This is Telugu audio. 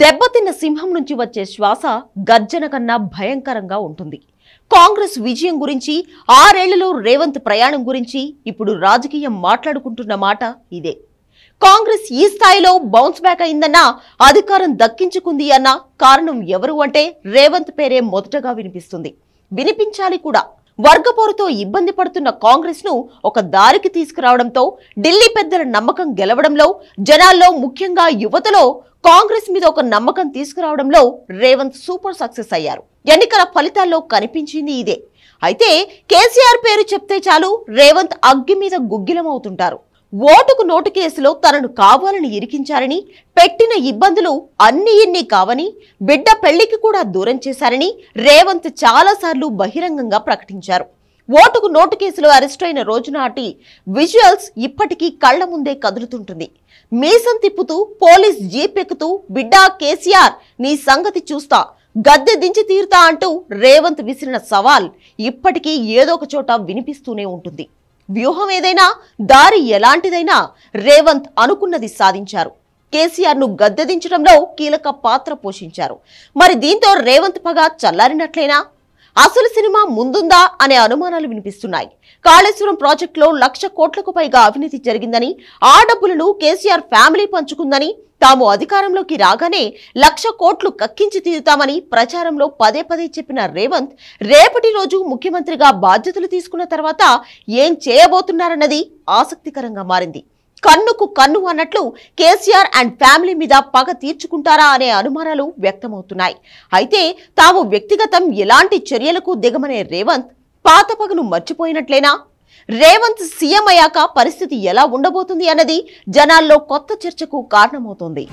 దెబ్బతిన్న సింహం నుంచి వచ్చే శ్వాస గర్జన కన్నా భయంకరంగా ఉంటుంది కాంగ్రెస్ విజయం గురించి ఆరేళ్లలో రేవంత్ ప్రయాణం గురించి ఇప్పుడు రాజకీయం మాట్లాడుకుంటున్న మాట ఇదే కాంగ్రెస్ ఈ స్థాయిలో బౌన్స్ బ్యాక్ అయిందన్నా అధికారం దక్కించుకుంది అన్న కారణం ఎవరు అంటే రేవంత్ పేరే మొదటగా వినిపిస్తుంది వినిపించాలి కూడా వర్గపోరుతో ఇబ్బంది పడుతున్న కాంగ్రెస్ ను ఒక దారికి తీసుకురావడంతో ఢిల్లీ పెద్దల నమ్మకం గెలవడంలో జనాల్లో ముఖ్యంగా యువతలో కాంగ్రెస్ మీద ఒక నమ్మకం తీసుకురావడంలో రేవంత్ సూపర్ సక్సెస్ అయ్యారు ఎన్నికల ఫలితాల్లో కనిపించింది ఇదే అయితే కేసీఆర్ పేరు చెప్తే చాలు రేవంత్ అగ్గి మీద గుగ్గిలమవుతుంటారు ఓటుకు నోటు కేసులో తనను కావాలని ఇరికించారని పెట్టిన ఇబ్బందులు అన్ని ఇన్ని కావని బిడ్డ పెళ్లికి కూడా దూరం చేశారని రేవంత్ చాలాసార్లు బహిరంగంగా ప్రకటించారు ఓటుకు నోటు కేసులో అరెస్టైన రోజు నాటి విజువల్స్ ఇప్పటికీ కళ్ల ముందే కదులుతుంటుంది మీసం తిప్పుతూ పోలీస్ జీప్ ఎక్కుతూ బిడ్డా కేసీఆర్ నీ సంగతి చూస్తా గద్దె దించి తీరుతా అంటూ రేవంత్ విసిరిన సవాల్ ఇప్పటికీ ఏదో ఒక చోట వినిపిస్తూనే ఉంటుంది వ్యూహం ఏదైనా దారి ఎలాంటిదైనా రేవంత్ అనుకున్నది సాధించారు కేసీఆర్ ను గద్దెదించడంలో కీలక పాత్ర పోషించారు మరి దీంతో రేవంత్ పగ చల్లారినట్లేనా అసలు సినిమా ముందుందా అనే అనుమానాలు వినిపిస్తున్నాయి కాళేశ్వరం ప్రాజెక్టులో లక్ష కోట్లకు పైగా అవినీతి జరిగిందని ఆ డబ్బులను కేసీఆర్ ఫ్యామిలీ పంచుకుందని తాము అధికారంలోకి రాగానే లక్ష కోట్లు కక్కించి తీరుతామని ప్రచారంలో పదే పదే చెప్పిన రేవంత్ రేపటి రోజు ముఖ్యమంత్రిగా బాధ్యతలు తీసుకున్న తర్వాత ఏం చేయబోతున్నారన్నది ఆసక్తికరంగా మారింది కన్నుకు కన్ను అన్నట్లు కేసీఆర్ అండ్ ఫ్యామిలీ మీద పగ తీర్చుకుంటారా అనే అనుమానాలు వ్యక్తమవుతున్నాయి అయితే తాము వ్యక్తిగతం ఎలాంటి చర్యలకు దిగమనే రేవంత్ పాత పగను మర్చిపోయినట్లేనా రేవంత్ సీఎం అయ్యాక పరిస్థితి ఎలా ఉండబోతుంది అన్నది జనాల్లో కొత్త చర్చకు కారణమవుతోంది